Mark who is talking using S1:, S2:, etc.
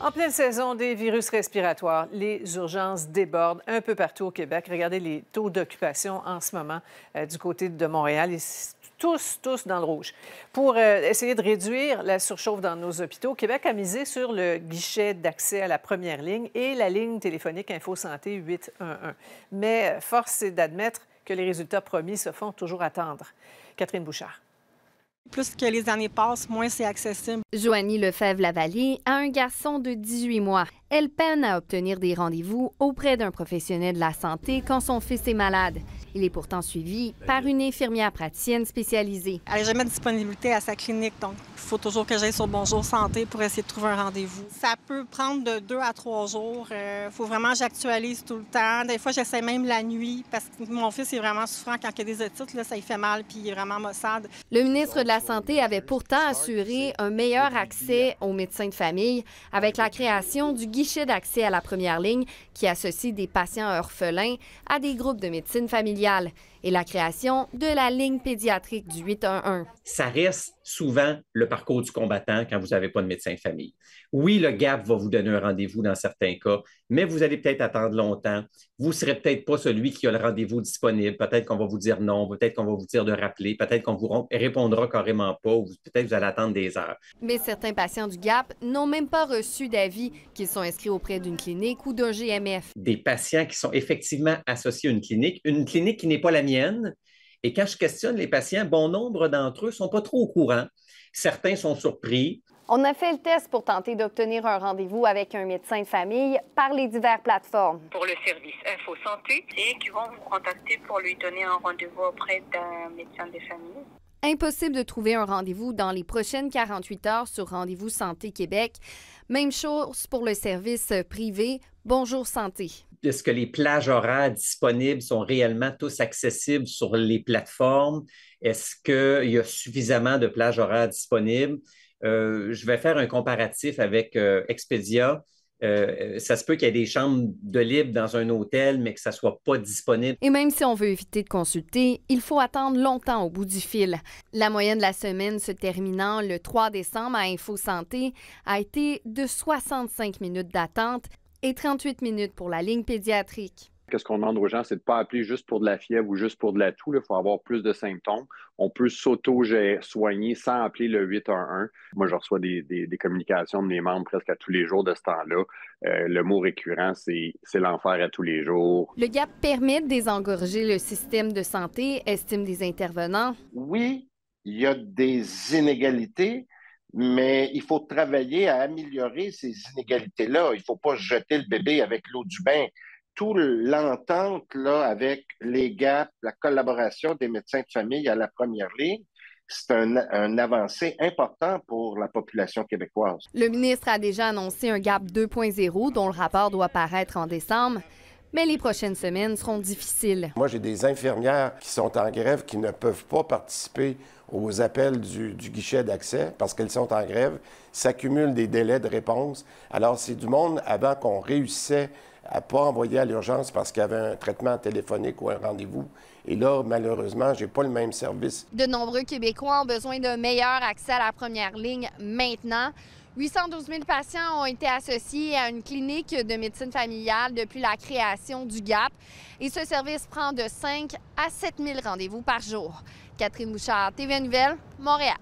S1: En pleine saison des virus respiratoires, les urgences débordent un peu partout au Québec. Regardez les taux d'occupation en ce moment euh, du côté de Montréal. Et tous, tous dans le rouge. Pour euh, essayer de réduire la surchauffe dans nos hôpitaux, Québec a misé sur le guichet d'accès à la première ligne et la ligne téléphonique Info Santé 811. Mais euh, force est d'admettre que les résultats promis se font toujours attendre. Catherine Bouchard.
S2: Plus que les années passent, moins c'est accessible. Joanie Lefebvre-Lavallée a un garçon de 18 mois. Elle peine à obtenir des rendez-vous auprès d'un professionnel de la santé quand son fils est malade. Il est pourtant suivi par une infirmière praticienne spécialisée. Elle n'a jamais de disponibilité à sa clinique, donc il faut toujours que j'aille sur Bonjour Santé pour essayer de trouver un rendez-vous.
S1: Ça peut prendre de deux à trois jours. Il euh, faut vraiment j'actualise tout le temps. Des fois, j'essaie même la nuit parce que mon fils est vraiment souffrant quand il a des études. ça lui fait mal puis il est vraiment maussade.
S2: Le ministre de la santé avait pourtant assuré un meilleur accès aux médecins de famille avec la création du guichet d'accès à la première ligne qui associe des patients orphelins à des groupes de médecine familiale et la création de la ligne pédiatrique du 811.
S1: Ça reste souvent le parcours du combattant quand vous n'avez pas de médecin de famille. Oui, le GAP va vous donner un rendez-vous dans certains cas, mais vous allez peut-être attendre longtemps. Vous ne serez peut-être pas celui qui a le rendez-vous disponible. Peut-être qu'on va vous dire non, peut-être qu'on va vous dire de rappeler, peut-être qu'on vous répondra comme pas, ou peut-être vous allez attendre des heures.
S2: Mais certains patients du GAP n'ont même pas reçu d'avis qu'ils sont inscrits auprès d'une clinique ou d'un GMF.
S1: Des patients qui sont effectivement associés à une clinique, une clinique qui n'est pas la mienne, et quand je questionne les patients, bon nombre d'entre eux ne sont pas trop au courant. Certains sont surpris.
S2: On a fait le test pour tenter d'obtenir un rendez-vous avec un médecin de famille par les diverses plateformes. Pour le service Info Santé, c'est qui vont vous contacter pour lui donner un rendez-vous auprès d'un médecin de famille. Impossible de trouver un rendez-vous dans les prochaines 48 heures sur Rendez-vous Santé Québec. Même chose pour le service privé Bonjour Santé.
S1: Est-ce que les plages horaires disponibles sont réellement tous accessibles sur les plateformes? Est-ce qu'il y a suffisamment de plages horaires disponibles? Euh, je vais faire un comparatif avec euh, Expedia. Euh, ça se peut qu'il y ait des chambres de libre dans un hôtel, mais que ça soit pas disponible.
S2: Et même si on veut éviter de consulter, il faut attendre longtemps au bout du fil. La moyenne de la semaine se terminant le 3 décembre à Info Santé a été de 65 minutes d'attente et 38 minutes pour la ligne pédiatrique. Qu'est-ce
S1: qu'on demande aux gens, c'est de ne pas appeler juste pour de la fièvre ou juste pour de la toux. Il faut avoir plus de symptômes. On peut s'auto-soigner sans appeler le 811. Moi, je reçois des, communications de mes membres presque à tous les jours de ce temps-là. Euh, le mot récurrent, c'est l'enfer à tous les jours.
S2: Le GAP permet de désengorger le système de santé, estime des intervenants. Oui,
S1: il y a des inégalités mais il faut travailler à améliorer ces inégalités-là. Il ne faut pas jeter le bébé avec l'eau du bain tout l'entente là, avec les GAP, la collaboration des médecins de famille à la première ligne, c'est un, un, avancée important pour la population québécoise.
S2: Le ministre a déjà annoncé un GAP 2.0 dont le rapport doit paraître en décembre. Mais les prochaines semaines seront difficiles.
S1: Moi, j'ai des infirmières qui sont en grève, qui ne peuvent pas participer aux appels du, guichet d'accès parce qu'elles sont en grève, s'accumulent des délais de réponse. Alors, c'est du monde avant qu'on réussisse à pas envoyer à l'urgence parce qu'il y avait un traitement téléphonique ou un rendez-vous. Et là, malheureusement, j'ai pas le même service.
S2: De nombreux Québécois ont besoin d'un meilleur accès à la première ligne maintenant. 812 000 patients ont été associés à une clinique de médecine familiale depuis la création du GAP et ce service prend de 5 à 7 000 rendez-vous par jour. Catherine Bouchard, TV Nouvelle, Montréal.